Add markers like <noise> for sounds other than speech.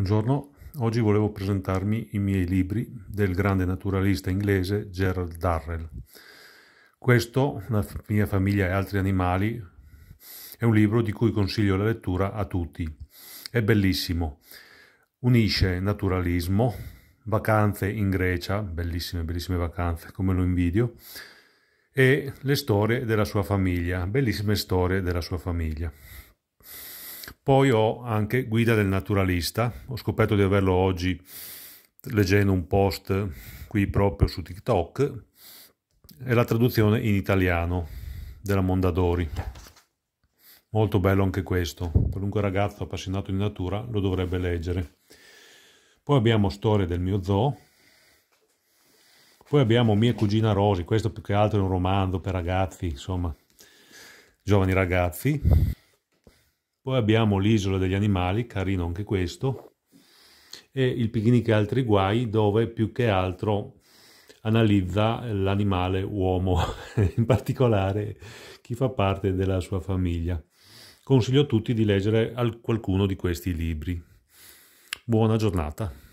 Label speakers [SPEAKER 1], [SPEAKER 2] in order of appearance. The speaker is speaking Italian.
[SPEAKER 1] Buongiorno, oggi volevo presentarmi i miei libri del grande naturalista inglese Gerald Darrell. Questo, La mia famiglia e altri animali, è un libro di cui consiglio la lettura a tutti. È bellissimo. Unisce naturalismo, vacanze in Grecia, bellissime, bellissime vacanze, come lo invidio, e le storie della sua famiglia, bellissime storie della sua famiglia. Poi ho anche Guida del naturalista, ho scoperto di averlo oggi leggendo un post qui proprio su TikTok, è la traduzione in italiano della Mondadori. Molto bello anche questo, qualunque ragazzo appassionato di natura lo dovrebbe leggere. Poi abbiamo Storie del mio zoo, poi abbiamo Mia cugina Rosi, questo più che altro è un romanzo per ragazzi, insomma, giovani ragazzi. Poi abbiamo l'isola degli animali, carino anche questo, e il picnic e altri guai dove più che altro analizza l'animale uomo, <laughs> in particolare chi fa parte della sua famiglia. Consiglio a tutti di leggere qualcuno di questi libri. Buona giornata.